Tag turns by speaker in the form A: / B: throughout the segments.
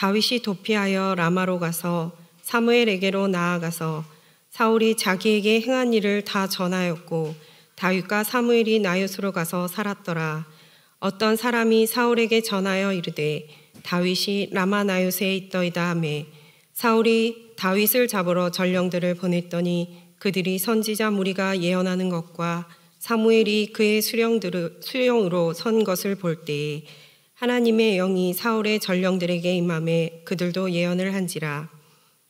A: 다윗이 도피하여 라마로 가서 사무엘에게로 나아가서 사울이 자기에게 행한 일을 다 전하였고 다윗과 사무엘이 나요으로 가서 살았더라. 어떤 사람이 사울에게 전하여 이르되 다윗이 라마 나요에 있더이다 하매 사울이 다윗을 잡으러 전령들을 보냈더니 그들이 선지자 무리가 예언하는 것과 사무엘이 그의 수령들을 수령으로 선 것을 볼 때에 하나님의 영이 사울의 전령들에게 임함해 그들도 예언을 한지라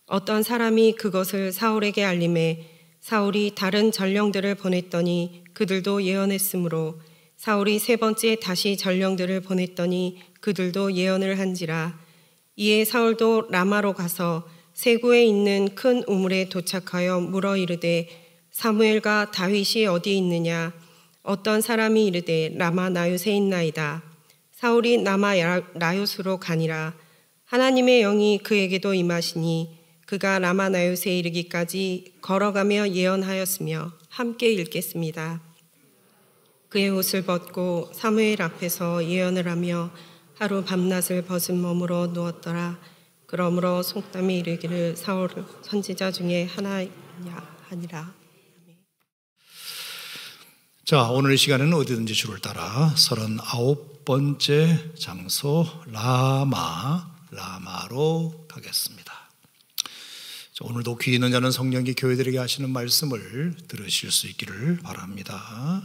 A: 어떤 사람이 그것을 사울에게 알림해 사울이 다른 전령들을 보냈더니 그들도 예언했으므로 사울이 세 번째 다시 전령들을 보냈더니 그들도 예언을 한지라 이에 사울도 라마로 가서 세구에 있는 큰 우물에 도착하여 물어 이르되 사무엘과 다윗이 어디 있느냐 어떤 사람이 이르되 라마 나요세 있나이다 사울이 남아 나요스로 가니라 하나님의 영이 그에게도 임하시니 그가 라마 나요스에 이르기까지 걸어가며 예언하였으며 함께 읽겠습니다. 그의 옷을 벗고 사무엘 앞에서 예언을 하며 하루 밤낮을 벗은 몸으로 누웠더라. 그러므로 속담이 이르기를 사울 선지자 중에 하나냐 하니라.
B: 자, 오늘 시간은 어디든지 줄을 따라 39 번째 장소 라마 라마로 가겠습니다. 오늘도 귀 있는 자는 성령이 교회들에게 하시는 말씀을 들으실 수 있기를 바랍니다.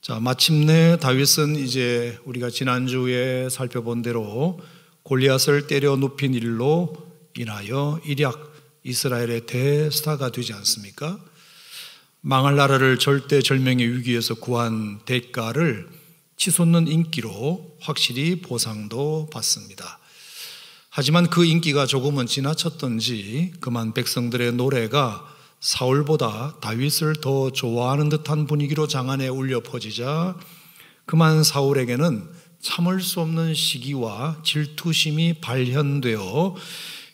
B: 자, 마침내 다윗은 이제 우리가 지난주에 살펴본 대로 골리앗을 때려 눕힌 일로 인하여 이략 이스라엘의 대스타가 되지 않습니까? 망할 나라를 절대절명의 위기에서 구한 대가를 치솟는 인기로 확실히 보상도 받습니다. 하지만 그 인기가 조금은 지나쳤던지 그만 백성들의 노래가 사울보다 다윗을 더 좋아하는 듯한 분위기로 장안에 울려 퍼지자 그만 사울에게는 참을 수 없는 시기와 질투심이 발현되어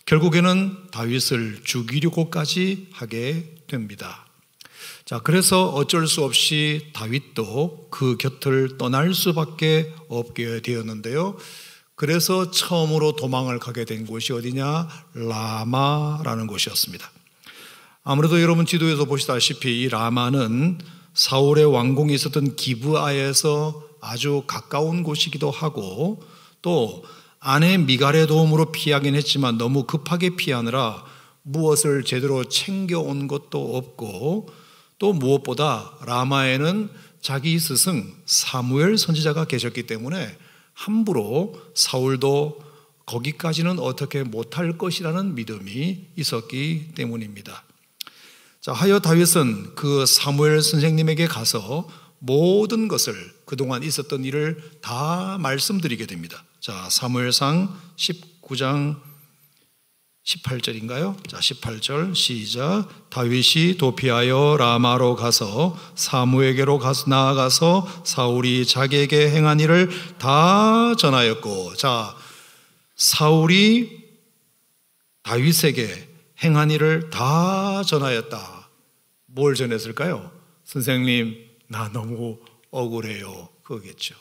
B: 결국에는 다윗을 죽이려고까지 하게 됩니다. 자, 그래서 어쩔 수 없이 다윗도 그 곁을 떠날 수밖에 없게 되었는데요. 그래서 처음으로 도망을 가게 된 곳이 어디냐? 라마라는 곳이었습니다. 아무래도 여러분 지도에서 보시다시피 이 라마는 사울의 왕궁이 있었던 기브아에서 아주 가까운 곳이기도 하고 또 아내 미갈의 도움으로 피하긴 했지만 너무 급하게 피하느라 무엇을 제대로 챙겨온 것도 없고 또 무엇보다 라마에는 자기 스승 사무엘 선지자가 계셨기 때문에 함부로 사울도 거기까지는 어떻게 못할 것이라는 믿음이 있었기 때문입니다. 자, 하여 다윗은 그 사무엘 선생님에게 가서 모든 것을 그동안 있었던 일을 다 말씀드리게 됩니다. 자, 사무엘상 19장 18절인가요? 자, 18절 시작. 다윗이 도피하여 라마로 가서 사무에게로 가서 나아가서 사울이 자기에게 행한 일을 다 전하였고. 자, 사울이 다윗에게 행한 일을 다 전하였다. 뭘 전했을까요? 선생님, 나 너무 억울해요. 그거겠죠.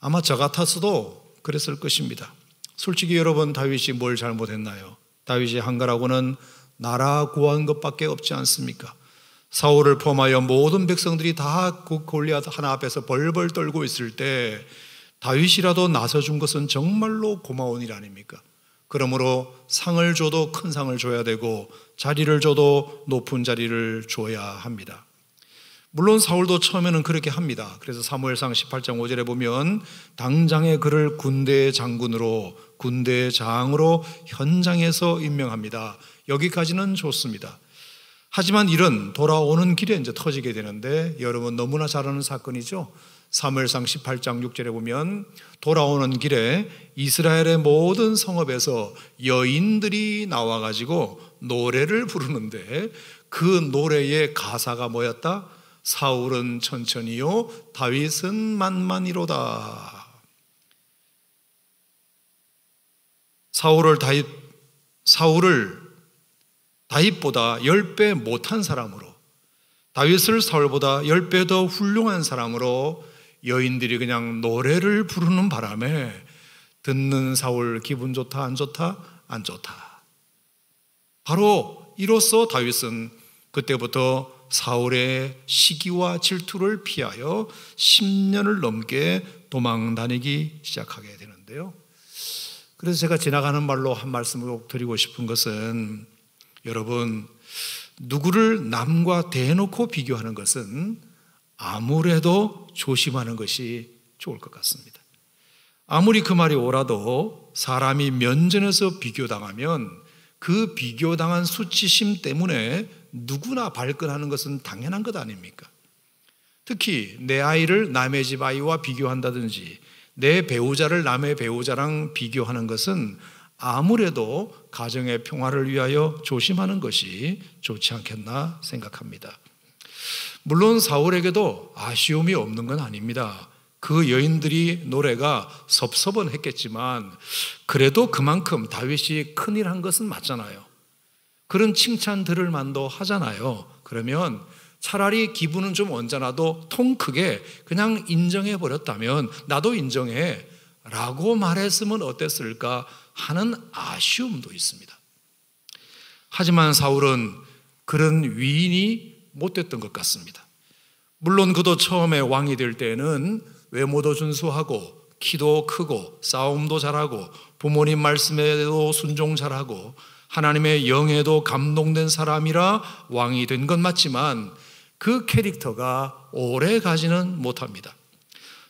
B: 아마 저 같았어도 그랬을 것입니다. 솔직히 여러분 다윗이 뭘 잘못했나요? 다윗이 한가라고는 나라 구한 것밖에 없지 않습니까? 사울을 포함하여 모든 백성들이 다그 골리앗 하나 앞에서 벌벌 떨고 있을 때 다윗이라도 나서준 것은 정말로 고마운 일 아닙니까? 그러므로 상을 줘도 큰 상을 줘야 되고 자리를 줘도 높은 자리를 줘야 합니다. 물론 사울도 처음에는 그렇게 합니다. 그래서 사무엘상 18장 5절에 보면 당장에 그를 군대 장군으로 군대 장으로 현장에서 임명합니다. 여기까지는 좋습니다. 하지만 이런 돌아오는 길에 이제 터지게 되는데 여러분 너무나 잘 아는 사건이죠. 사무엘상 18장 6절에 보면 돌아오는 길에 이스라엘의 모든 성읍에서 여인들이 나와 가지고 노래를 부르는데 그 노래의 가사가 뭐였다? 사울은 천천히요 다윗은 만만이로다. 사울을 다윗 사울을 다윗보다 10배 못한 사람으로 다윗을 사울보다 10배 더 훌륭한 사람으로 여인들이 그냥 노래를 부르는 바람에 듣는 사울 기분 좋다 안 좋다 안 좋다. 바로 이로써 다윗은 그때부터 사울의 시기와 질투를 피하여 10년을 넘게 도망 다니기 시작하게 되는데요. 그래서 제가 지나가는 말로 한 말씀을 드리고 싶은 것은 여러분, 누구를 남과 대놓고 비교하는 것은 아무래도 조심하는 것이 좋을 것 같습니다. 아무리 그 말이 오라도 사람이 면전에서 비교당하면 그 비교당한 수치심 때문에 누구나 발끈하는 것은 당연한 것 아닙니까? 특히 내 아이를 남의 집 아이와 비교한다든지 내 배우자를 남의 배우자랑 비교하는 것은 아무래도 가정의 평화를 위하여 조심하는 것이 좋지 않겠나 생각합니다. 물론 사울에게도 아쉬움이 없는 건 아닙니다. 그 여인들이 노래가 섭섭은 했겠지만 그래도 그만큼 다윗이 큰일 한 것은 맞잖아요. 그런 칭찬 들을 만도 하잖아요. 그러면 차라리 기분은 좀 언짢아도 통 크게 그냥 인정해 버렸다면 나도 인정해 라고 말했으면 어땠을까 하는 아쉬움도 있습니다. 하지만 사울은 그런 위인이 못됐던 것 같습니다. 물론 그도 처음에 왕이 될 때는 외모도 준수하고 키도 크고 싸움도 잘하고 부모님 말씀에도 순종 잘하고 하나님의 영에도 감동된 사람이라 왕이 된 건 맞지만 그 캐릭터가 오래 가지는 못합니다.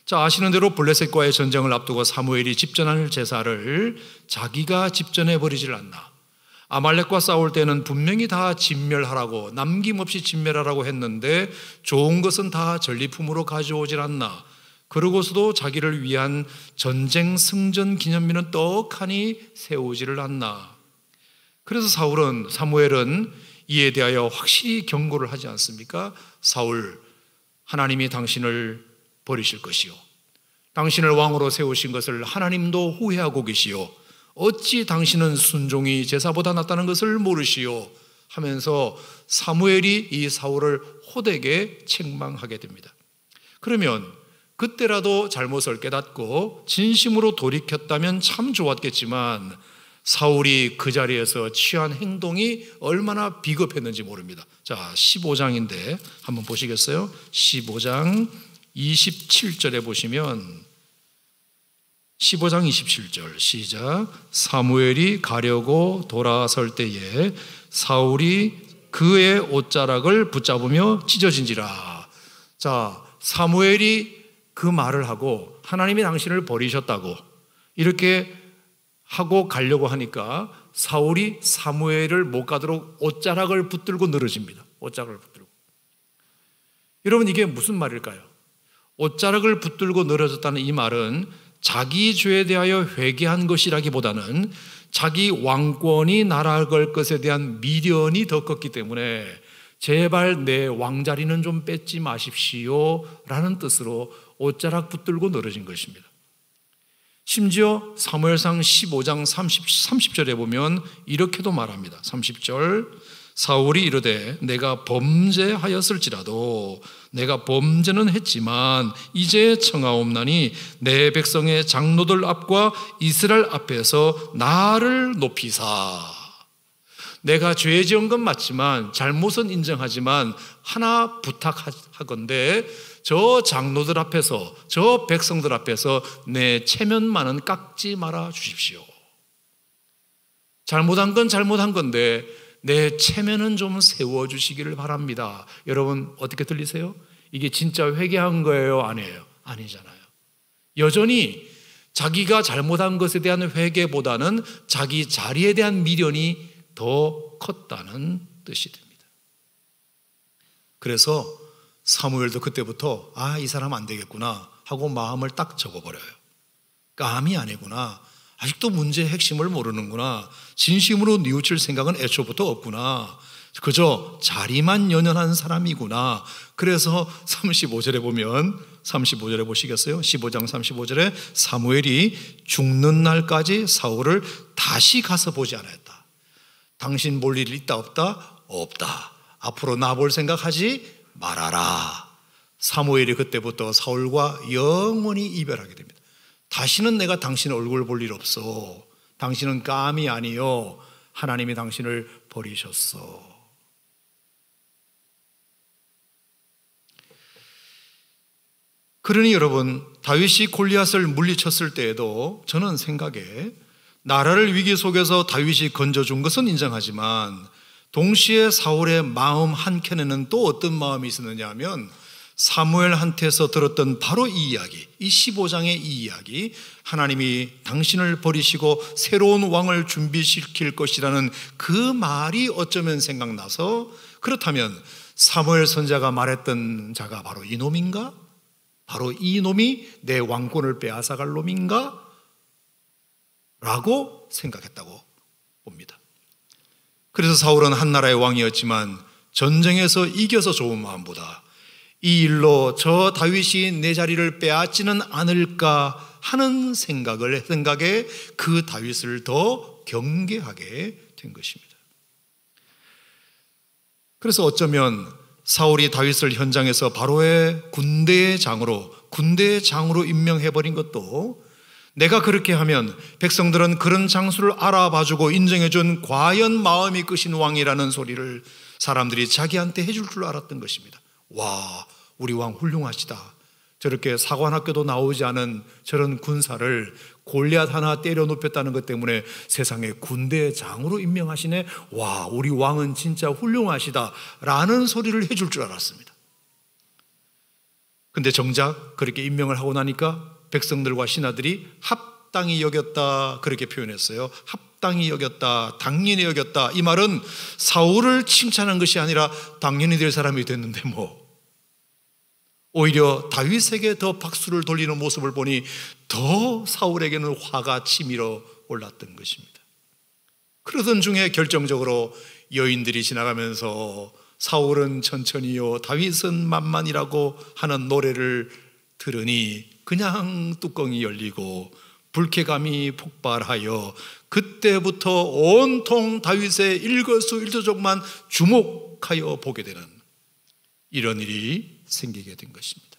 B: 자, 아시는 대로 블레셋과의 전쟁을 앞두고 사무엘이 집전할 제사를 자기가 집전해 버리질 않나. 아말렉과 싸울 때는 분명히 다 진멸하라고 남김없이 진멸하라고 했는데 좋은 것은 다 전리품으로 가져오질 않나. 그러고서도 자기를 위한 전쟁 승전 기념비는 떡하니 세우지를 않나. 그래서 사울은 사무엘은 이에 대하여 확실히 경고를 하지 않습니까? 사울 하나님이 당신을 버리실 것이요 당신을 왕으로 세우신 것을 하나님도 후회하고 계시요 어찌 당신은 순종이 제사보다 낫다는 것을 모르시오 하면서 사무엘이 이 사울을 호되게 책망하게 됩니다. 그러면 그때라도 잘못을 깨닫고 진심으로 돌이켰다면 참 좋았겠지만 사울이 그 자리에서 취한 행동이 얼마나 비겁했는지 모릅니다. 자, 15장인데 한번 보시겠어요? 15장 27절에 보시면 15장 27절 시작 사무엘이 가려고 돌아설 때에 사울이 그의 옷자락을 붙잡으며 찢어진지라. 자, 사무엘이 그 말을 하고 하나님이 당신을 버리셨다고 이렇게 하고 가려고 하니까 사울이 사무엘을 못 가도록 옷자락을 붙들고 늘어집니다. 옷자락을 붙들고. 여러분 이게 무슨 말일까요? 옷자락을 붙들고 늘어졌다는 이 말은 자기 죄에 대하여 회개한 것이라기보다는 자기 왕권이 날아갈 것에 대한 미련이 더 컸기 때문에 제발 내 왕자리는 좀 뺏지 마십시오 라는 뜻으로 옷자락 붙들고 늘어진 것입니다. 심지어 사무엘상 15장 30, 30절에 보면 이렇게도 말합니다. 30절 사울이 이르되 내가 범죄하였을지라도 내가 범죄는 했지만 이제 청하옵나니 내 백성의 장로들 앞과 이스라엘 앞에서 나를 높이사 내가 죄 지은 건 맞지만 잘못은 인정하지만 하나 부탁하건대 저 장로들 앞에서 저 백성들 앞에서 내 체면만은 깎지 말아 주십시오. 잘못한 건 잘못한 건데 내 체면은 좀 세워 주시기를 바랍니다. 여러분 어떻게 들리세요? 이게 진짜 회개한 거예요, 아니에요? 아니잖아요. 여전히 자기가 잘못한 것에 대한 회개보다는 자기 자리에 대한 미련이 더 컸다는 뜻이 됩니다. 그래서 사무엘도 그때부터 아, 이 사람 안 되겠구나 하고 마음을 딱 적어버려요. 까함이 아니구나. 아직도 문제의 핵심을 모르는구나. 진심으로 뉘우칠 생각은 애초부터 없구나. 그저 자리만 연연한 사람이구나. 그래서 35절에 보면 35절에 보시겠어요? 15장 35절에 사무엘이 죽는 날까지 사울을 다시 가서 보지 않았다. 당신 볼 일 있다 없다? 없다. 앞으로 나 볼 생각하지 말아라. 사무엘이 그때부터 사울과 영원히 이별하게 됩니다. 다시는 내가 당신 얼굴 볼 일 없어. 당신은 까미 아니요. 하나님이 당신을 버리셨어. 그러니 여러분 다윗이 골리앗을 물리쳤을 때에도 저는 생각에 나라를 위기 속에서 다윗이 건져준 것은 인정하지만 동시에 사울의 마음 한켠에는 또 어떤 마음이 있었느냐 하면 사무엘한테서 들었던 바로 이 이야기, 이 15장의 이 이야기, 하나님이 당신을 버리시고 새로운 왕을 준비시킬 것이라는 그 말이 어쩌면 생각나서 그렇다면 사무엘 선자가 말했던 자가 바로 이놈인가? 바로 이놈이 내 왕권을 빼앗아갈 놈인가? 라고 생각했다고 봅니다. 그래서 사울은 한 나라의 왕이었지만 전쟁에서 이겨서 좋은 마음보다 이 일로 저 다윗이 내 자리를 빼앗지는 않을까 하는 생각을 생각에 그 다윗을 더 경계하게 된 것입니다. 그래서 어쩌면 사울이 다윗을 현장에서 바로의 군대 장으로 군대 장으로 임명해 버린 것도 내가 그렇게 하면 백성들은 그런 장수를 알아봐주고 인정해준 과연 마음이 끄신 왕이라는 소리를 사람들이 자기한테 해줄 줄 알았던 것입니다. 와, 우리 왕 훌륭하시다. 저렇게 사관학교도 나오지 않은 저런 군사를 골리앗 하나 때려 눕혔다는 것 때문에 세상의 군대장으로 임명하시네. 와, 우리 왕은 진짜 훌륭하시다. 라는 소리를 해줄 줄 알았습니다. 근데 정작 그렇게 임명을 하고 나니까 백성들과 신하들이 합당히 여겼다 그렇게 표현했어요. 합당히 여겼다, 당연히 여겼다. 이 말은 사울을 칭찬한 것이 아니라 당연히 될 사람이 됐는데 뭐 오히려 다윗에게 더 박수를 돌리는 모습을 보니 더 사울에게는 화가 치밀어 올랐던 것입니다. 그러던 중에 결정적으로 여인들이 지나가면서 사울은 천천히요 다윗은 만만이라고 하는 노래를 들으니 그냥 뚜껑이 열리고 불쾌감이 폭발하여 그때부터 온통 다윗의 일거수 일조족만 주목하여 보게 되는 이런 일이 생기게 된 것입니다.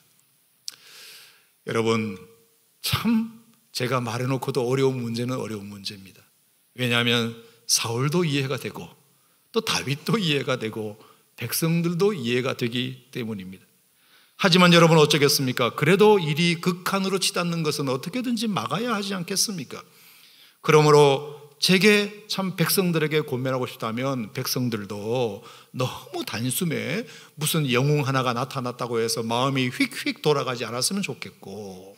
B: 여러분 참 제가 말해놓고도 어려운 문제는 어려운 문제입니다. 왜냐하면 사울도 이해가 되고 또 다윗도 이해가 되고 백성들도 이해가 되기 때문입니다. 하지만 여러분 어쩌겠습니까? 그래도 일이 극한으로 치닫는 것은 어떻게든지 막아야 하지 않겠습니까? 그러므로 제게 참 백성들에게 고면하고 싶다면 백성들도 너무 단숨에 무슨 영웅 하나가 나타났다고 해서 마음이 휙휙 돌아가지 않았으면 좋겠고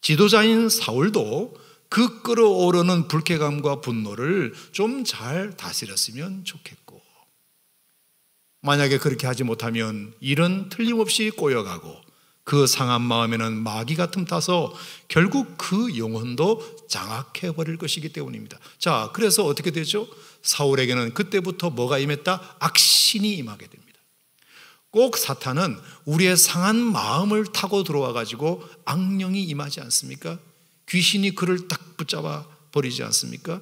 B: 지도자인 사울도 그 끌어오르는 불쾌감과 분노를 좀 잘 다스렸으면 좋겠고 만약에 그렇게 하지 못하면 일은 틀림없이 꼬여가고 그 상한 마음에는 마귀가 틈타서 결국 그 영혼도 장악해 버릴 것이기 때문입니다. 자, 그래서 어떻게 되죠? 사울에게는 그때부터 뭐가 임했다? 악신이 임하게 됩니다. 꼭 사탄은 우리의 상한 마음을 타고 들어와 가지고 악령이 임하지 않습니까? 귀신이 그를 딱 붙잡아 버리지 않습니까?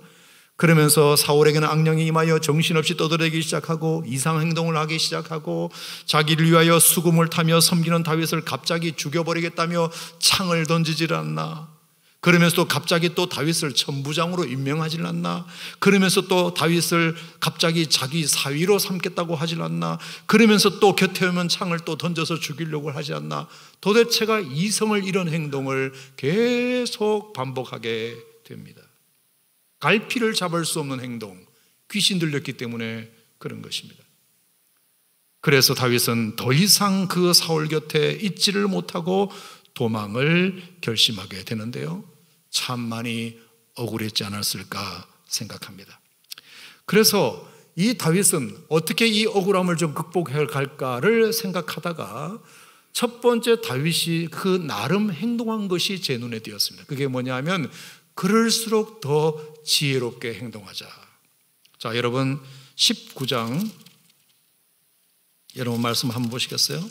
B: 그러면서 사울에게는 악령이 임하여 정신없이 떠들어기 시작하고 이상 행동을 하기 시작하고 자기를 위하여 수금을 타며 섬기는 다윗을 갑자기 죽여버리겠다며 창을 던지질 않나. 그러면서 또 갑자기 또 다윗을 천부장으로 임명하질 않나. 그러면서 또 다윗을 갑자기 자기 사위로 삼겠다고 하질 않나. 그러면서 또 곁에 오면 창을 또 던져서 죽이려고 하지 않나. 도대체가 이성을 잃은 행동을 계속 반복하게 됩니다. 갈피를 잡을 수 없는 행동, 귀신 들렸기 때문에 그런 것입니다. 그래서 다윗은 더 이상 그 사울 곁에 있지를 못하고 도망을 결심하게 되는데요. 참 많이 억울했지 않았을까 생각합니다. 그래서 이 다윗은 어떻게 이 억울함을 좀 극복해 갈까를 생각하다가 첫 번째 다윗이 그 나름 행동한 것이 제 눈에 띄었습니다. 그게 뭐냐면 그럴수록 더 지혜롭게 행동하자. 자, 여러분 19장 여러분 말씀 한번 보시겠어요?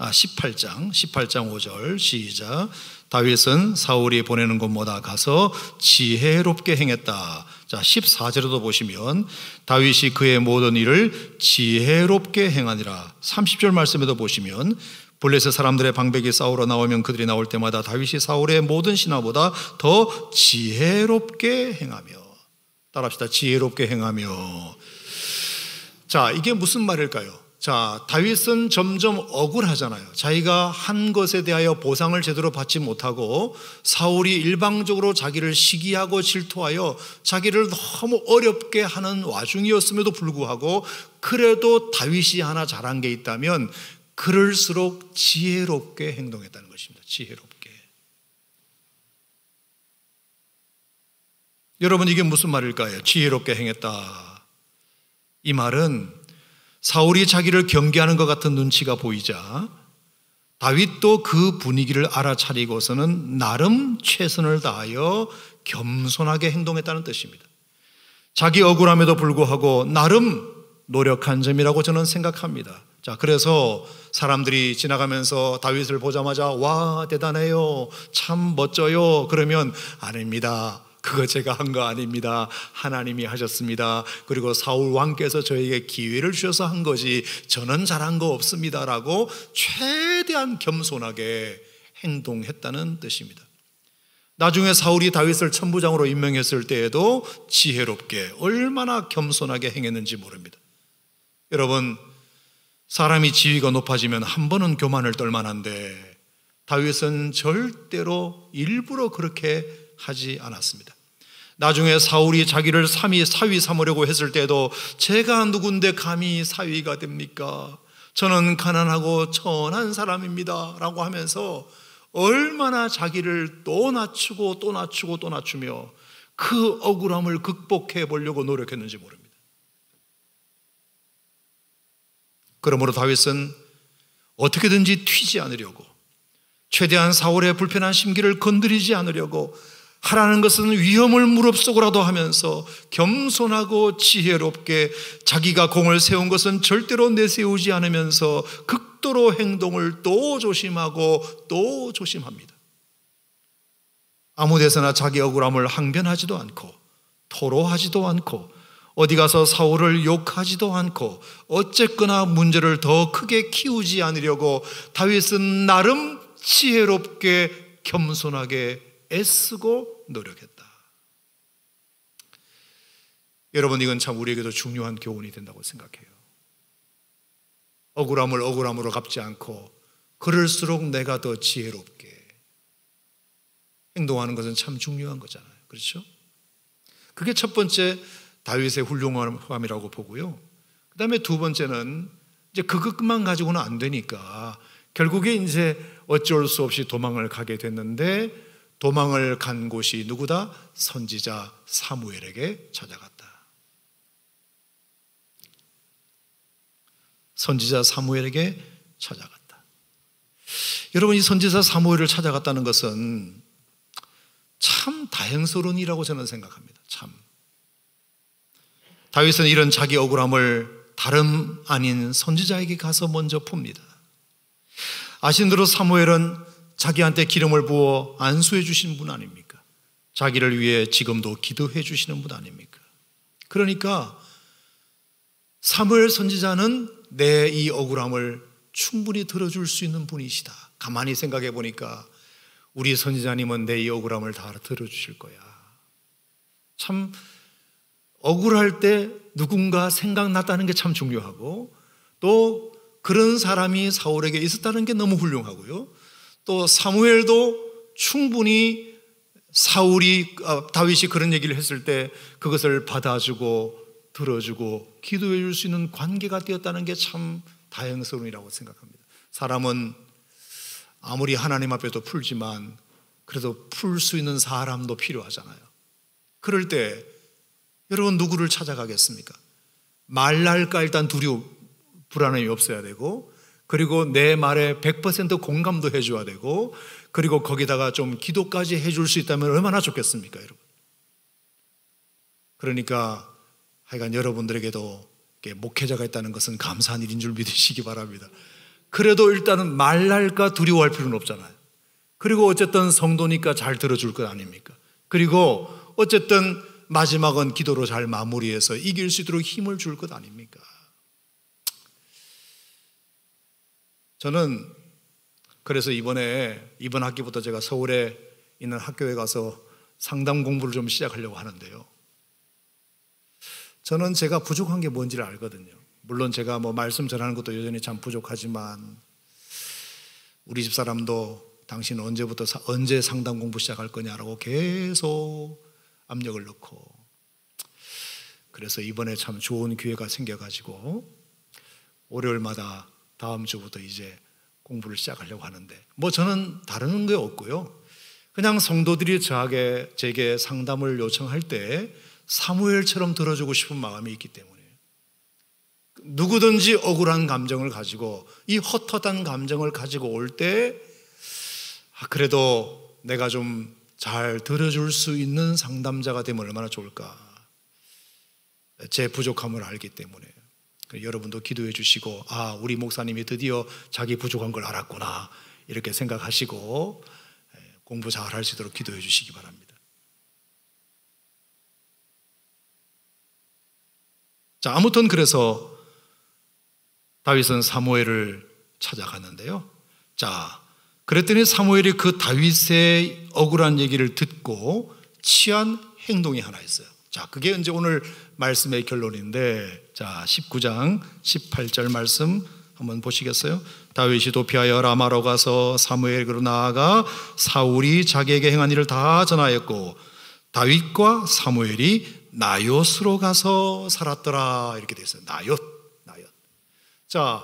B: 아, 18장, 18장 5절 시작. 다윗은 사울이 보내는 곳마다 가서 지혜롭게 행했다. 자, 14절에도 보시면 다윗이 그의 모든 일을 지혜롭게 행하니라. 30절 말씀에도 보시면 블레셋 사람들의 방백이 싸우러 나오면 그들이 나올 때마다 다윗이 사울의 모든 신하보다 더 지혜롭게 행하며 따라합시다. 지혜롭게 행하며 자, 이게 무슨 말일까요? 자, 다윗은 점점 억울하잖아요. 자기가 한 것에 대하여 보상을 제대로 받지 못하고 사울이 일방적으로 자기를 시기하고 질투하여 자기를 너무 어렵게 하는 와중이었음에도 불구하고 그래도 다윗이 하나 잘한 게 있다면 그럴수록 지혜롭게 행동했다는 것입니다. 지혜롭게. 여러분, 이게 무슨 말일까요? 지혜롭게 행했다. 이 말은 사울이 자기를 경계하는 것 같은 눈치가 보이자 다윗도 그 분위기를 알아차리고서는 나름 최선을 다하여 겸손하게 행동했다는 뜻입니다. 자기 억울함에도 불구하고 나름 노력한 점이라고 저는 생각합니다. 자, 그래서 사람들이 지나가면서 다윗을 보자마자 와, 대단해요. 참 멋져요. 그러면 아닙니다. 그거 제가 한 거 아닙니다. 하나님이 하셨습니다. 그리고 사울 왕께서 저에게 기회를 주셔서 한 거지 저는 잘한 거 없습니다라고 최대한 겸손하게 행동했다는 뜻입니다. 나중에 사울이 다윗을 천부장으로 임명했을 때에도 지혜롭게 얼마나 겸손하게 행했는지 모릅니다. 여러분 사람이 지위가 높아지면 한 번은 교만을 떨만한데 다윗은 절대로 일부러 그렇게 하지 않았습니다. 나중에 사울이 자기를 삼위 사위 삼으려고 했을 때도 제가 누군데 감히 사위가 됩니까? 저는 가난하고 천한 사람입니다라고 하면서 얼마나 자기를 또 낮추고 또 낮추고 또 낮추며 그 억울함을 극복해 보려고 노력했는지 모릅니다. 그러므로 다윗은 어떻게든지 튀지 않으려고 최대한 사울의 불편한 심기를 건드리지 않으려고 하라는 것은 위험을 무릅쓰고라도 하면서 겸손하고 지혜롭게 자기가 공을 세운 것은 절대로 내세우지 않으면서 극도로 행동을 또 조심하고 또 조심합니다. 아무 데서나 자기 억울함을 항변하지도 않고 토로하지도 않고 어디 가서 사울을 욕하지도 않고 어쨌거나 문제를 더 크게 키우지 않으려고 다윗은 나름 지혜롭게 겸손하게 애쓰고 노력했다. 여러분 이건 참 우리에게도 중요한 교훈이 된다고 생각해요. 억울함을 억울함으로 갚지 않고 그럴수록 내가 더 지혜롭게 행동하는 것은 참 중요한 거잖아요. 그렇죠? 그게 첫 번째 다윗의 훌륭함이라고 보고요. 그 다음에 두 번째는 이제 그것만 가지고는 안 되니까 결국에 이제 어쩔 수 없이 도망을 가게 됐는데 도망을 간 곳이 누구다? 선지자 사무엘에게 찾아갔다. 선지자 사무엘에게 찾아갔다. 여러분, 이 선지자 사무엘을 찾아갔다는 것은 참 다행스러운 일이라고 저는 생각합니다. 참. 다윗은 이런 자기 억울함을 다름 아닌 선지자에게 가서 먼저 풉니다. 아신 대로 사무엘은 자기한테 기름을 부어 안수해 주신 분 아닙니까? 자기를 위해 지금도 기도해 주시는 분 아닙니까? 그러니까 사무엘 선지자는 내 이 억울함을 충분히 들어줄 수 있는 분이시다. 가만히 생각해 보니까 우리 선지자님은 내 이 억울함을 다 들어주실 거야. 참 억울할 때 누군가 생각났다는 게 참 중요하고 또 그런 사람이 사울에게 있었다는 게 너무 훌륭하고요. 또 사무엘도 충분히 사울이 아, 다윗이 그런 얘기를 했을 때 그것을 받아주고 들어주고 기도해 줄 수 있는 관계가 되었다는 게 참 다행스러운이라고 생각합니다. 사람은 아무리 하나님 앞에도 풀지만 그래도 풀 수 있는 사람도 필요하잖아요. 그럴 때 여러분 누구를 찾아가겠습니까? 말랄까 일단 두려움, 불안함이 없어야 되고 그리고 내 말에 100% 공감도 해줘야 되고 그리고 거기다가 좀 기도까지 해줄 수 있다면 얼마나 좋겠습니까 여러분 그러니까 하여간 여러분들에게도 목회자가 있다는 것은 감사한 일인 줄 믿으시기 바랍니다 그래도 일단은 말랄까 두려워할 필요는 없잖아요 그리고 어쨌든 성도니까 잘 들어줄 것 아닙니까 그리고 어쨌든 마지막은 기도로 잘 마무리해서 이길 수 있도록 힘을 줄 것 아닙니까? 저는 그래서 이번에 이번 학기부터 제가 서울에 있는 학교에 가서 상담 공부를 좀 시작하려고 하는데요. 저는 제가 부족한 게 뭔지를 알거든요. 물론 제가 뭐 말씀 전하는 것도 여전히 참 부족하지만 우리 집 사람도 당신 언제부터 언제 상담 공부 시작할 거냐라고 계속 압력을 넣고 그래서 이번에 참 좋은 기회가 생겨가지고 월요일마다 다음 주부터 이제 공부를 시작하려고 하는데 뭐 저는 다른 게 없고요. 그냥 성도들이 저에게 제게 상담을 요청할 때 사무엘처럼 들어주고 싶은 마음이 있기 때문에 누구든지 억울한 감정을 가지고 이 헛헛한 감정을 가지고 올때 아, 그래도 내가 좀잘 들어줄 수 있는 상담자가 되면 얼마나 좋을까. 제 부족함을 알기 때문에. 여러분도 기도해 주시고, 아, 우리 목사님이 드디어 자기 부족한 걸 알았구나. 이렇게 생각하시고, 예, 공부 잘 할 수 있도록 기도해 주시기 바랍니다. 자, 아무튼 그래서 다윗은 사모엘을 찾아갔는데요. 자, 그랬더니 사무엘이 그 다윗의 억울한 얘기를 듣고 취한 행동이 하나 있어요. 자, 그게 이제 오늘 말씀의 결론인데, 자, 19장 18절 말씀 한번 보시겠어요? 다윗이 도피하여 라마로 가서 사무엘그로 나아가 사울이 자기에게 행한 일을 다 전하였고 다윗과 사무엘이 나요스로 가서 살았더라 이렇게 돼 있어요. 나요, 나요. 자,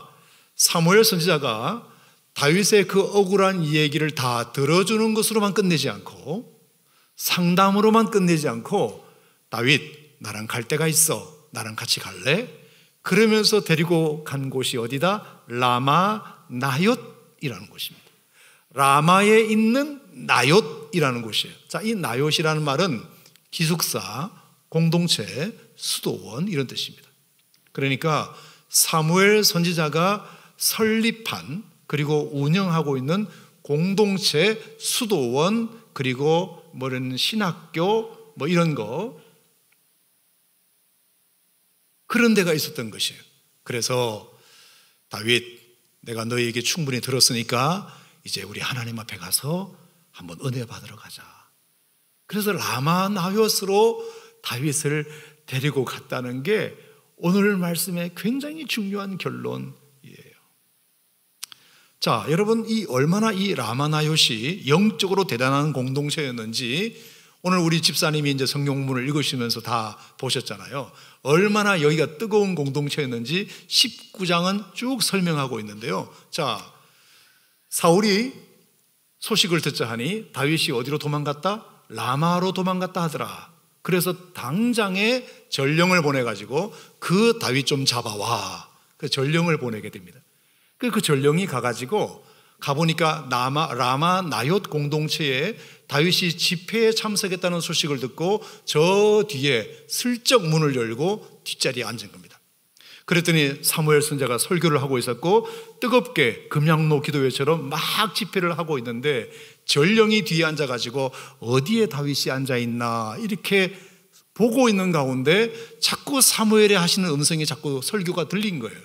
B: 사무엘 선지자가 다윗의 그 억울한 이야기를 다 들어주는 것으로만 끝내지 않고 상담으로만 끝내지 않고 다윗 나랑 갈 데가 있어 나랑 같이 갈래? 그러면서 데리고 간 곳이 어디다? 라마 나옅이라는 곳입니다. 라마에 있는 나옅이라는 곳이에요. 자, 이 나옅이라는 말은 기숙사, 공동체, 수도원 이런 뜻입니다. 그러니까 사무엘 선지자가 설립한 그리고 운영하고 있는 공동체 수도원 그리고 뭐는 신학교 뭐 이런 거 그런 데가 있었던 것이에요. 그래서 다윗 내가 너희에게 충분히 들었으니까 이제 우리 하나님 앞에 가서 한번 은혜 받으러 가자. 그래서 라마 나요스로 다윗을 데리고 갔다는 게 오늘 말씀의 굉장히 중요한 결론 자, 여러분 이 얼마나 이 라마나요시 영적으로 대단한 공동체였는지 오늘 우리 집사님이 이제 성경문을 읽으시면서 다 보셨잖아요. 얼마나 여기가 뜨거운 공동체였는지 19장은 쭉 설명하고 있는데요. 자, 사울이 소식을 듣자 하니 다윗이 어디로 도망갔다? 라마로 도망갔다 하더라. 그래서 당장에 전령을 보내가지고 그 다윗 좀 잡아와. 그 전령을 보내게 됩니다. 그, 그 전령이 가가지고 가보니까 나마, 라마 나옅 공동체에 다윗이 집회에 참석했다는 소식을 듣고 저 뒤에 슬쩍 문을 열고 뒷자리에 앉은 겁니다. 그랬더니 사무엘 선자가 설교를 하고 있었고 뜨겁게 금양로 기도회처럼 막 집회를 하고 있는데 전령이 뒤에 앉아가지고 어디에 다윗이 앉아있나 이렇게 보고 있는 가운데 자꾸 사무엘이 하시는 음성이 자꾸 설교가 들린 거예요.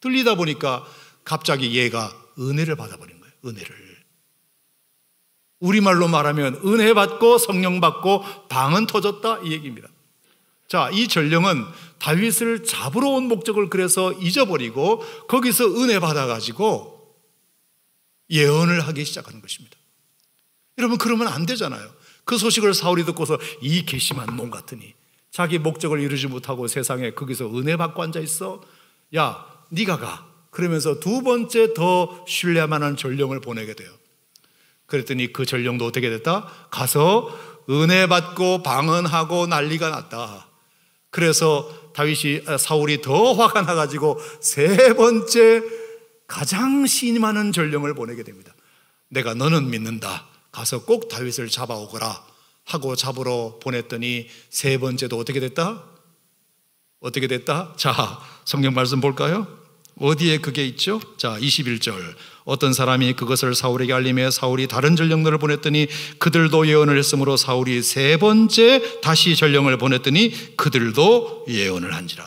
B: 들리다 보니까 갑자기 얘가 은혜를 받아버린 거예요. 은혜를. 우리말로 말하면 은혜 받고 성령 받고 방은 터졌다 이 얘기입니다. 자, 이 전령은 다윗을 잡으러 온 목적을 그래서 잊어버리고 거기서 은혜 받아가지고 예언을 하기 시작하는 것입니다. 여러분, 그러면 안 되잖아요. 그 소식을 사울이 듣고서 이 괘씸한 놈 같으니 자기 목적을 이루지 못하고 세상에 거기서 은혜 받고 앉아 있어? 야, 네가 가. 그러면서 두 번째 더 신뢰할 한 전령을 보내게 돼요. 그랬더니 그 전령도 어떻게 됐다? 가서 은혜 받고 방언하고 난리가 났다. 그래서 다윗이 아, 사울이 더 화가 나가지고 세 번째 가장 신임하는 전령을 보내게 됩니다. 내가 너는 믿는다. 가서 꼭 다윗을 잡아오거라 하고 잡으러 보냈더니 세 번째도 어떻게 됐다? 어떻게 됐다? 자, 성경 말씀 볼까요? 어디에 그게 있죠? 자, 21절. 어떤 사람이 그것을 사울에게 알림해 사울이 다른 전령들을 보냈더니 그들도 예언을 했으므로 사울이 세 번째 다시 전령을 보냈더니 그들도 예언을 한지라.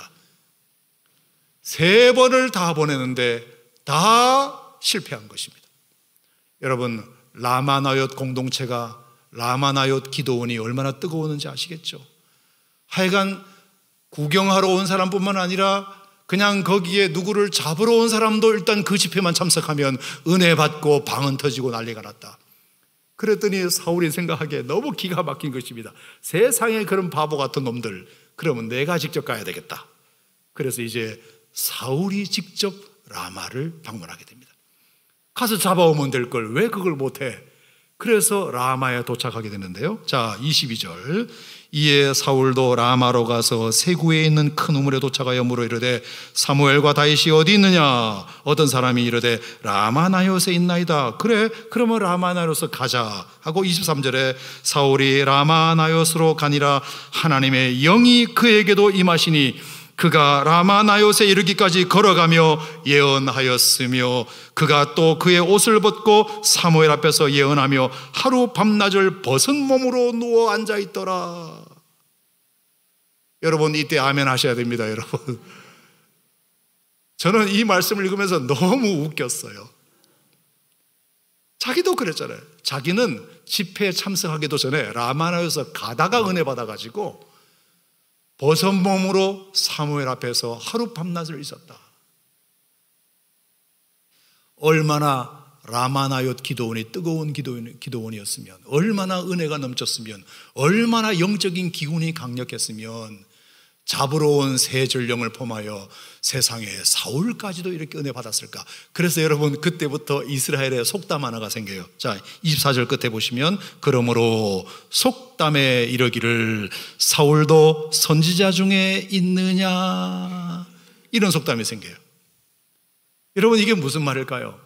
B: 세 번을 다 보냈는데 다 실패한 것입니다. 여러분, 라마나옅 공동체가 라마나옅 기도원이 얼마나 뜨거웠는지 아시겠죠? 하여간 구경하러 온 사람뿐만 아니라 그냥 거기에 누구를 잡으러 온 사람도 일단 그 집회만 참석하면 은혜 받고 방은 터지고 난리가 났다. 그랬더니 사울이 생각하기에 너무 기가 막힌 것입니다. 세상에 그런 바보 같은 놈들, 그러면 내가 직접 가야 되겠다. 그래서 이제 사울이 직접 라마를 방문하게 됩니다. 가서 잡아오면 될 걸 왜 그걸 못해? 그래서 라마에 도착하게 되는데요. 자, 22절. 이에 사울도 라마로 가서 세구에 있는 큰 우물에 도착하여 물어 이르되 사무엘과 다윗이 어디 있느냐 어떤 사람이 이르되 라마나요에 있나이다 그래 그러면 라마나요스 가자 하고 23절에 사울이 라마나요스로 가니라 하나님의 영이 그에게도 임하시니 그가 라마나요에 이르기까지 걸어가며 예언하였으며 그가 또 그의 옷을 벗고 사무엘 앞에서 예언하며 하루 밤낮을 벗은 몸으로 누워 앉아 있더라. 여러분 이때 아멘 하셔야 됩니다, 여러분. 저는 이 말씀을 읽으면서 너무 웃겼어요. 자기도 그랬잖아요. 자기는 집회에 참석하기도 전에 라마나에서 가다가 은혜 받아가지고 벗은 몸으로 사무엘 앞에서 하루 밤낮을 있었다. 얼마나 라마나요 기도원이 뜨거운 기도원, 이었으면 얼마나 은혜가 넘쳤으면, 얼마나 영적인 기운이 강력했으면, 잡으러 온새 전령을 범하여 세상에 사울까지도 이렇게 은혜 받았을까? 그래서 여러분 그때부터 이스라엘의 속담 하나가 생겨요. 자, 24절 끝에 보시면 그러므로 속담에 이르기를 사울도 선지자 중에 있느냐 이런 속담이 생겨요. 여러분 이게 무슨 말일까요?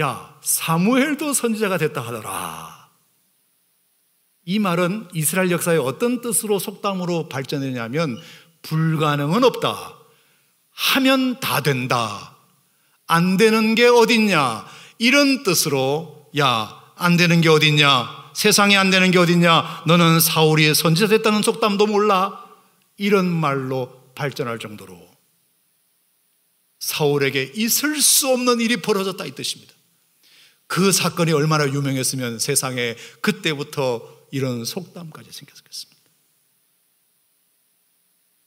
B: 야, 사무엘도 선지자가 됐다 하더라. 이 말은 이스라엘 역사의 어떤 뜻으로 속담으로 발전했냐면 불가능은 없다. 하면 다 된다. 안 되는 게 어딨냐. 이런 뜻으로 야, 안 되는 게 어딨냐. 세상에 안 되는 게 어딨냐. 너는 사울이 선지자 됐다는 속담도 몰라. 이런 말로 발전할 정도로 사울에게 있을 수 없는 일이 벌어졌다 이 뜻입니다. 그 사건이 얼마나 유명했으면 세상에 그때부터 이런 속담까지 생겼습니다.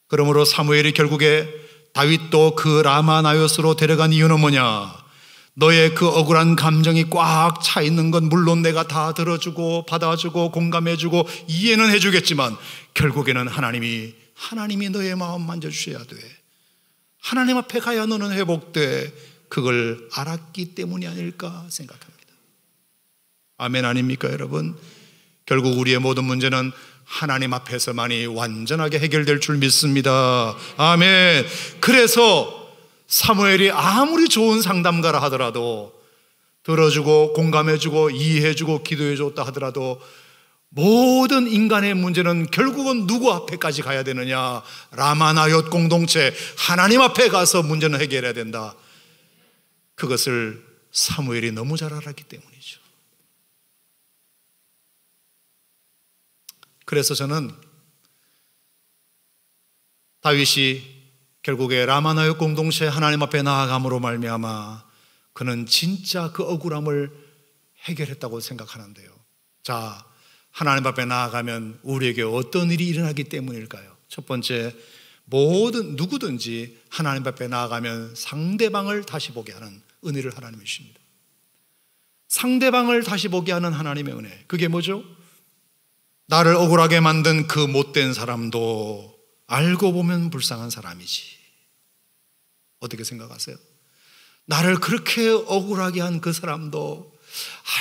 B: 그러므로 사무엘이 결국에 다윗도 그 라마나요스로 데려간 이유는 뭐냐? 너의 그 억울한 감정이 꽉 차 있는 건 물론 내가 다 들어주고 받아주고 공감해주고 이해는 해주겠지만 결국에는 하나님이 하나님이 너의 마음 만져주셔야 돼. 하나님 앞에 가야 너는 회복돼. 그걸 알았기 때문이 아닐까 생각합니다. 아멘 아닙니까 여러분? 결국 우리의 모든 문제는 하나님 앞에서만이 완전하게 해결될 줄 믿습니다. 아멘. 그래서 사무엘이 아무리 좋은 상담가라 하더라도 들어주고 공감해주고 이해해주고 기도해줬다 하더라도 모든 인간의 문제는 결국은 누구 앞에까지 가야 되느냐? 라마나옅 공동체 하나님 앞에 가서 문제는 해결해야 된다. 그것을 사무엘이 너무 잘 알았기 때문이죠. 그래서 저는 다윗이 결국에 라마나의 공동체 하나님 앞에 나아감으로 말미암아 그는 진짜 그 억울함을 해결했다고 생각하는데요. 자, 하나님 앞에 나아가면 우리에게 어떤 일이 일어나기 때문일까요? 첫 번째, 모든 누구든지 하나님 앞에 나아가면 상대방을 다시 보게 하는 은혜를 하나님이 십니다 상대방을 다시 보게 하는 하나님의 은혜. 그게 뭐죠? 나를 억울하게 만든 그 못된 사람도 알고 보면 불쌍한 사람이지. 어떻게 생각하세요? 나를 그렇게 억울하게 한 그 사람도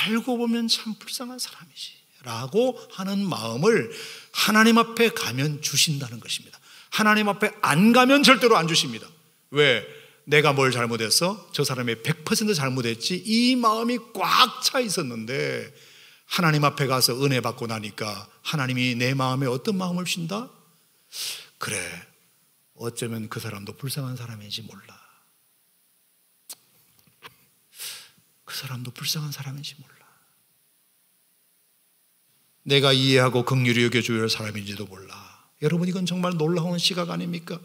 B: 알고 보면 참 불쌍한 사람이지. 라고 하는 마음을 하나님 앞에 가면 주신다는 것입니다. 하나님 앞에 안 가면 절대로 안 주십니다. 왜? 내가 뭘 잘못했어? 저 사람이 100% 잘못했지? 이 마음이 꽉 차 있었는데 하나님 앞에 가서 은혜 받고 나니까 하나님이 내 마음에 어떤 마음을 주신다? 그래. 어쩌면 그 사람도 불쌍한 사람인지 몰라. 그 사람도 불쌍한 사람인지 몰라. 내가 이해하고 긍휼히 여겨줘야 할 사람인지도 몰라. 여러분 이건 정말 놀라운 시각 아닙니까?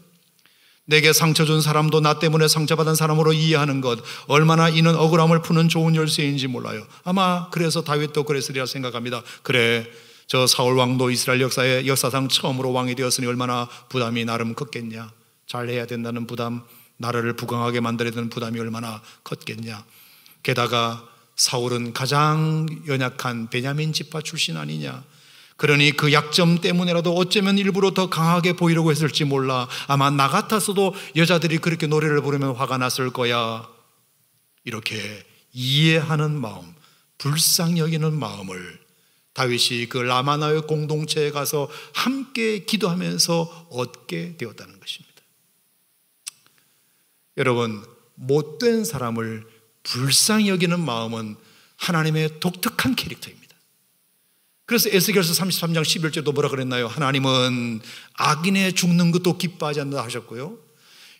B: 내게 상처 준 사람도 나 때문에 상처받은 사람으로 이해하는 것 얼마나 이는 억울함을 푸는 좋은 열쇠인지 몰라요. 아마 그래서 다윗도 그랬으리라 생각합니다. 그래 저 사울 왕도 이스라엘 역사에 역사상 처음으로 왕이 되었으니 얼마나 부담이 나름 컸겠냐. 잘해야 된다는 부담, 나라를 부강하게 만들어야 되는 부담이 얼마나 컸겠냐. 게다가 사울은 가장 연약한 베냐민 집파 출신 아니냐. 그러니 그 약점 때문에라도 어쩌면 일부러 더 강하게 보이려고 했을지 몰라. 아마 나 같았어도 여자들이 그렇게 노래를 부르면 화가 났을 거야. 이렇게 이해하는 마음, 불쌍히 여기는 마음을 다윗이 그 라마나의 공동체에 가서 함께 기도하면서 얻게 되었다는 것입니다. 여러분, 못된 사람을 불쌍히 여기는 마음은 하나님의 독특한 캐릭터입니다. 그래서 에스겔서 33장 11절도 뭐라 그랬나요? 하나님은 악인의 죽는 것도 기뻐하지 않는다 하셨고요.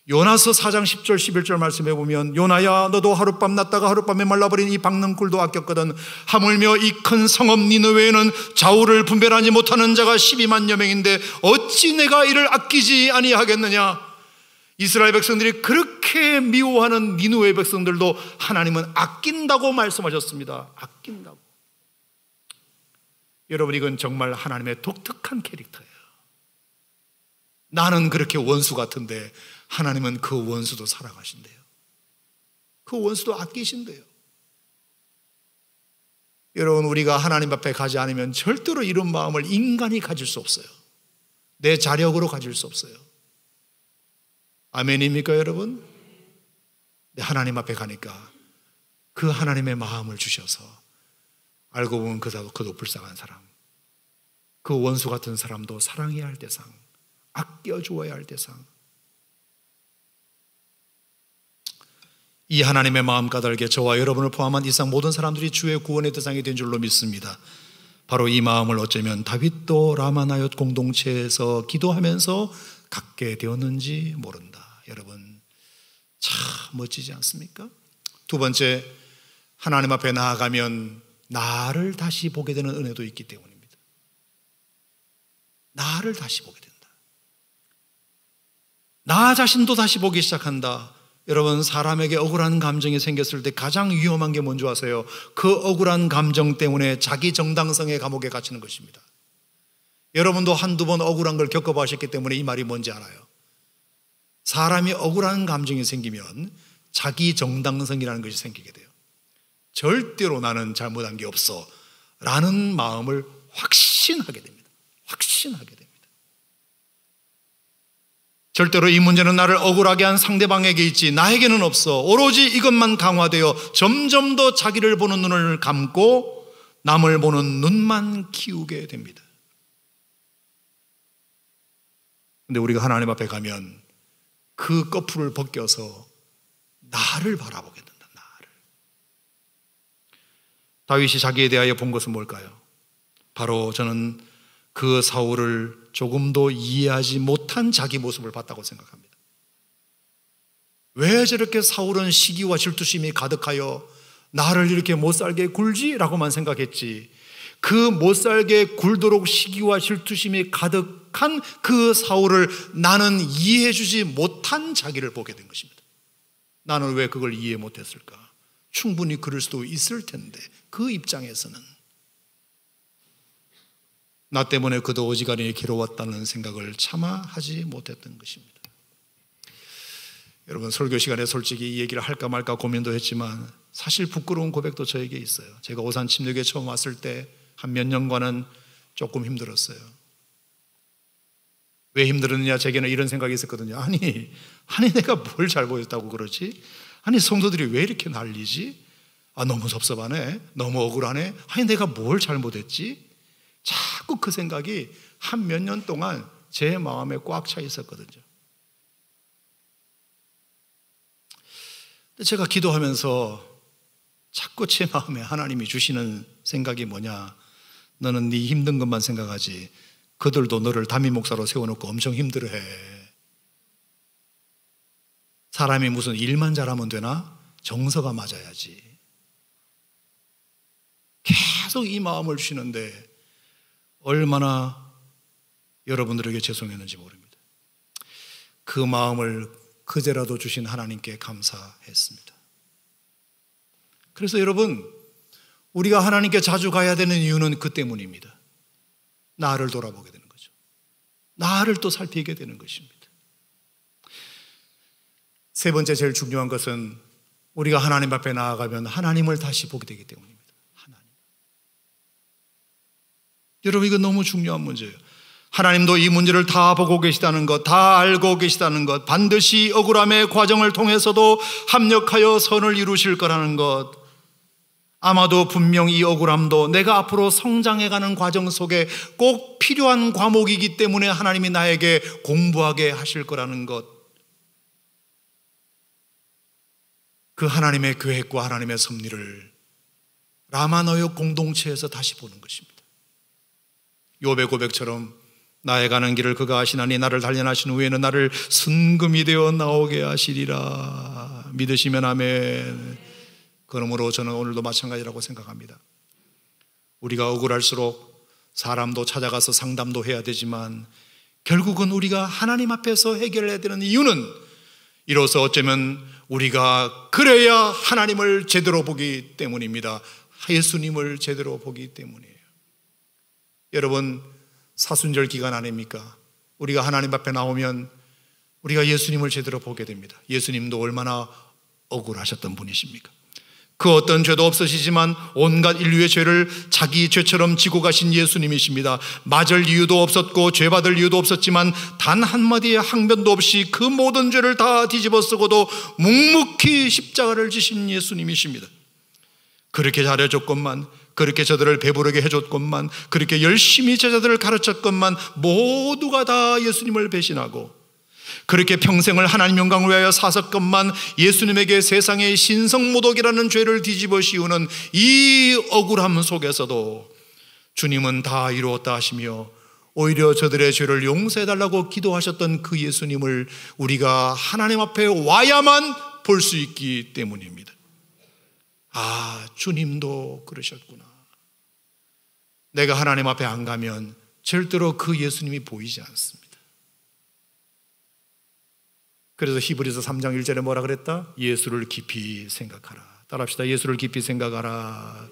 B: 요나서 4장 10절 11절 말씀해 보면 요나야 너도 하룻밤 났다가 하룻밤에 말라버린 이 박는 꿀도 아꼈거든 하물며 이 큰 성업 니느웨는 좌우를 분별하지 못하는 자가 12만여 명인데 어찌 내가 이를 아끼지 아니하겠느냐 이스라엘 백성들이 그렇게 미워하는 니누의 백성들도 하나님은 아낀다고 말씀하셨습니다 아낀다고 여러분, 이건 정말 하나님의 독특한 캐릭터예요. 나는 그렇게 원수 같은데 하나님은 그 원수도 사랑하신대요. 그 원수도 아끼신대요. 여러분, 우리가 하나님 앞에 가지 않으면 절대로 이런 마음을 인간이 가질 수 없어요. 내 자력으로 가질 수 없어요. 아멘입니까, 여러분? 하나님 앞에 가니까 그 하나님의 마음을 주셔서 알고 보면 그도, 그도 불쌍한 사람. 그 원수 같은 사람도 사랑해야 할 대상, 아껴주어야 할 대상. 이 하나님의 마음 까닭에 저와 여러분을 포함한 이상 모든 사람들이 주의 구원의 대상이 된 줄로 믿습니다. 바로 이 마음을 어쩌면 다윗도 라마나옅 공동체에서 기도하면서 갖게 되었는지 모른다. 여러분 참 멋지지 않습니까? 두 번째 하나님 앞에 나아가면 나를 다시 보게 되는 은혜도 있기 때문입니다. 나를 다시 보게 된다. 나 자신도 다시 보기 시작한다. 여러분, 사람에게 억울한 감정이 생겼을 때 가장 위험한 게 뭔지 아세요? 그 억울한 감정 때문에 자기 정당성의 감옥에 갇히는 것입니다. 여러분도 한두 번 억울한 걸 겪어보셨기 때문에 이 말이 뭔지 알아요. 사람이 억울한 감정이 생기면 자기 정당성이라는 것이 생기게 돼요. 절대로 나는 잘못한 게 없어. 라는 마음을 확신하게 됩니다. 확신하게 됩니다. 절대로 이 문제는 나를 억울하게 한 상대방에게 있지 나에게는 없어. 오로지 이것만 강화되어 점점 더 자기를 보는 눈을 감고 남을 보는 눈만 키우게 됩니다. 근데 우리가 하나님 앞에 가면 그 거풀을 벗겨서 나를 바라보고 다윗이 자기에 대하여 본 것은 뭘까요? 바로 저는 그 사울을 조금도 이해하지 못한 자기 모습을 봤다고 생각합니다. 왜 저렇게 사울은 시기와 질투심이 가득하여 나를 이렇게 못살게 굴지? 라고만 생각했지. 그 못살게 굴도록 시기와 질투심이 가득한 그 사울을 나는 이해해주지 못한 자기를 보게 된 것입니다. 나는 왜 그걸 이해 못했을까? 충분히 그럴 수도 있을 텐데 그 입장에서는 나 때문에 그도 오지간히 괴로웠다는 생각을 차마 하지 못했던 것입니다. 여러분 설교 시간에 솔직히 이 얘기를 할까 말까 고민도 했지만 사실 부끄러운 고백도 저에게 있어요. 제가 오산 침례교 처음 왔을 때 한 몇 년간은 조금 힘들었어요. 왜 힘들었느냐 제게는 이런 생각이 있었거든요. 아니, 아니 내가 뭘 잘 보였다고 그러지? 아니 성도들이 왜 이렇게 난리지? 아, 너무 섭섭하네. 너무 억울하네. 아니, 내가 뭘 잘못했지? 자꾸 그 생각이 한 몇 년 동안 제 마음에 꽉 차 있었거든요. 제가 기도하면서 자꾸 제 마음에 하나님이 주시는 생각이 뭐냐. 너는 네 힘든 것만 생각하지. 그들도 너를 담임 목사로 세워놓고 엄청 힘들어해. 사람이 무슨 일만 잘하면 되나? 정서가 맞아야지. 계속 이 마음을 쉬는데 얼마나 여러분들에게 죄송했는지 모릅니다. 그 마음을 그제라도 주신 하나님께 감사했습니다. 그래서 여러분, 우리가 하나님께 자주 가야 되는 이유는 그 때문입니다. 나를 돌아보게 되는 거죠. 나를 또 살피게 되는 것입니다. 세 번째 제일 중요한 것은 우리가 하나님 앞에 나아가면 하나님을 다시 보게 되기 때문입니다. 여러분 이거 너무 중요한 문제예요. 하나님도 이 문제를 다 보고 계시다는 것, 다 알고 계시다는 것, 반드시 억울함의 과정을 통해서도 합력하여 선을 이루실 거라는 것, 아마도 분명 이 억울함도 내가 앞으로 성장해가는 과정 속에 꼭 필요한 과목이기 때문에 하나님이 나에게 공부하게 하실 거라는 것, 그 하나님의 계획과 하나님의 섭리를 라마너역 공동체에서 다시 보는 것입니다. 요배 고백처럼 나의 가는 길을 그가 아시나니 나를 단련하신 후에는 나를 순금이 되어 나오게 하시리라. 믿으시면 아멘. 그러므로 저는 오늘도 마찬가지라고 생각합니다. 우리가 억울할수록 사람도 찾아가서 상담도 해야 되지만 결국은 우리가 하나님 앞에서 해결해야 되는 이유는 이로써 어쩌면 우리가 그래야 하나님을 제대로 보기 때문입니다. 예수님을 제대로 보기 때문이에요. 여러분 사순절 기간 아닙니까? 우리가 하나님 앞에 나오면 우리가 예수님을 제대로 보게 됩니다. 예수님도 얼마나 억울하셨던 분이십니까? 그 어떤 죄도 없으시지만 온갖 인류의 죄를 자기 죄처럼 지고 가신 예수님이십니다. 맞을 이유도 없었고 죄받을 이유도 없었지만 단 한마디의 항변도 없이 그 모든 죄를 다 뒤집어 쓰고도 묵묵히 십자가를 지신 예수님이십니다. 그렇게 잘해줬건만 그렇게 저들을 배부르게 해줬건만 그렇게 열심히 제자들을 가르쳤건만 모두가 다 예수님을 배신하고 그렇게 평생을 하나님 영광을 위하여 사석건만 예수님에게 세상의 신성모독이라는 죄를 뒤집어 씌우는 이 억울함 속에서도 주님은 다 이루었다 하시며 오히려 저들의 죄를 용서해달라고 기도하셨던 그 예수님을 우리가 하나님 앞에 와야만 볼 수 있기 때문입니다. 아, 주님도 그러셨구나. 내가 하나님 앞에 안 가면 절대로 그 예수님이 보이지 않습니다. 그래서 히브리서 3장 1절에 뭐라 그랬다? 예수를 깊이 생각하라. 따라합시다. 예수를 깊이 생각하라.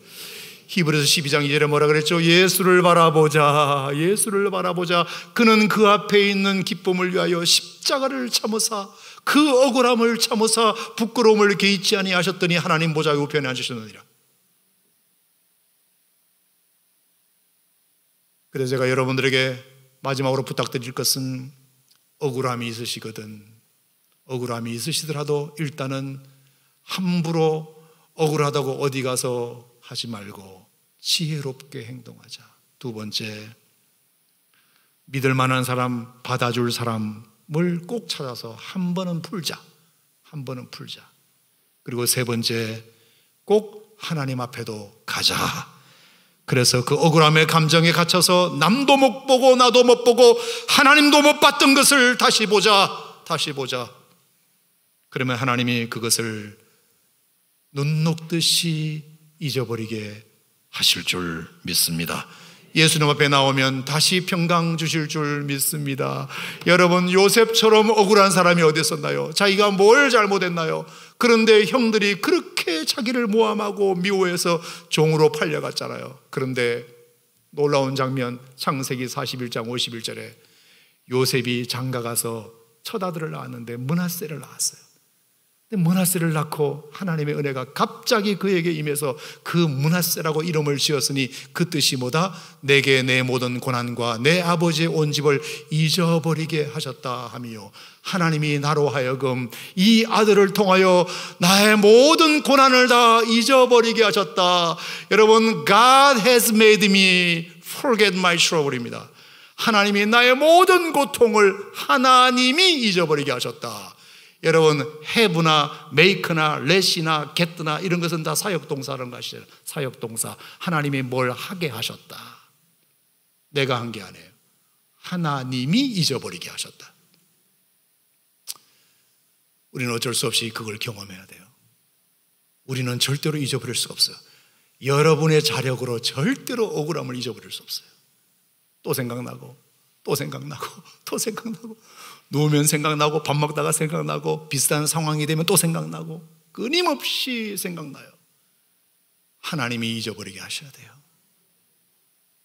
B: 히브리서 12장 2절에 뭐라 그랬죠? 예수를 바라보자. 예수를 바라보자. 그는 그 앞에 있는 기쁨을 위하여 십자가를 참으사 그 억울함을 참으사 부끄러움을 개의치 아니하셨더니 하나님 보좌 우편에 앉으셨느니라. 그래서 제가 여러분들에게 마지막으로 부탁드릴 것은 억울함이 있으시거든 억울함이 있으시더라도 일단은 함부로 억울하다고 어디 가서 하지 말고 지혜롭게 행동하자. 두 번째, 믿을 만한 사람, 받아줄 사람, 뭘꼭 찾아서 한 번은 풀자. 한 번은 풀자. 그리고 세 번째, 꼭 하나님 앞에도 가자. 그래서 그 억울함의 감정에 갇혀서 남도 못 보고 나도 못 보고 하나님도 못 봤던 것을 다시 보자. 다시 보자. 그러면 하나님이 그것을 눈 녹듯이 잊어버리게 하실 줄 믿습니다. 예수님 앞에 나오면 다시 평강 주실 줄 믿습니다. 여러분, 요셉처럼 억울한 사람이 어디 있었나요? 자기가 뭘 잘못했나요? 그런데 형들이 그렇게 자기를 모함하고 미워해서 종으로 팔려갔잖아요. 그런데 놀라운 장면, 창세기 41장 51절에 요셉이 장가가서 처다들을 낳았는데 문하세를 낳았어요. 문하세를 낳고 하나님의 은혜가 갑자기 그에게 임해서 그 문하세라고 이름을 지었으니 그 뜻이 뭐다? 내게 내 모든 고난과 내 아버지의 온 집을 잊어버리게 하셨다 하며 하나님이 나로 하여금 이 아들을 통하여 나의 모든 고난을 다 잊어버리게 하셨다. 여러분, God has made me forget my trouble입니다. 하나님이 나의 모든 고통을 하나님이 잊어버리게 하셨다. 여러분 해브나 메이크나 레시나 겟나 이런 것은 다 사역동사라는 것이에요 사역동사 하나님이 뭘 하게 하셨다 내가 한 게 아니에요 하나님이 잊어버리게 하셨다 우리는 어쩔 수 없이 그걸 경험해야 돼요 우리는 절대로 잊어버릴 수가 없어요 여러분의 자력으로 절대로 억울함을 잊어버릴 수 없어요 또 생각나고 또 생각나고 또 생각나고 누우면 생각나고 밥 먹다가 생각나고 비슷한 상황이 되면 또 생각나고 끊임없이 생각나요. 하나님이 잊어버리게 하셔야 돼요.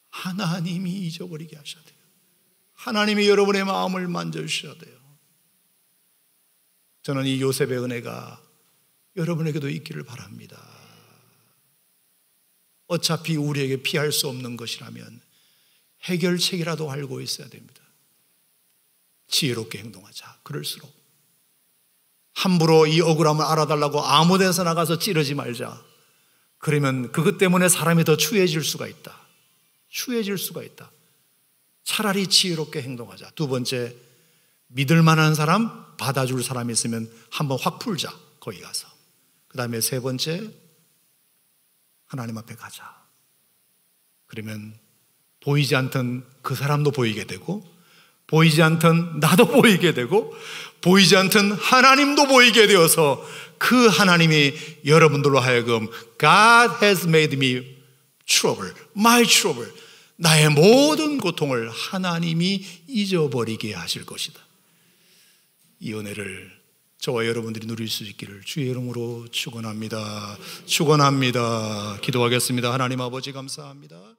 B: 하나님이 잊어버리게 하셔야 돼요. 하나님이 여러분의 마음을 만져주셔야 돼요. 저는 이 요셉의 은혜가 여러분에게도 있기를 바랍니다. 어차피 우리에게 피할 수 없는 것이라면 해결책이라도 알고 있어야 됩니다. 지혜롭게 행동하자. 그럴수록. 함부로 이 억울함을 알아달라고 아무 데서 나가서 찌르지 말자. 그러면 그것 때문에 사람이 더 추해질 수가 있다. 추해질 수가 있다. 차라리 지혜롭게 행동하자. 두 번째, 믿을 만한 사람, 받아줄 사람이 있으면 한번 확 풀자. 거기 가서. 그 다음에 세 번째, 하나님 앞에 가자. 그러면 보이지 않던 그 사람도 보이게 되고 보이지 않던 나도 보이게 되고 보이지 않던 하나님도 보이게 되어서 그 하나님이 여러분들로 하여금 God has made me trouble, my trouble, 나의 모든 고통을 하나님이 잊어버리게 하실 것이다. 이 은혜를 저와 여러분들이 누릴 수 있기를 주의 이름으로 축원합니다. 축원합니다. 기도하겠습니다. 하나님 아버지 감사합니다.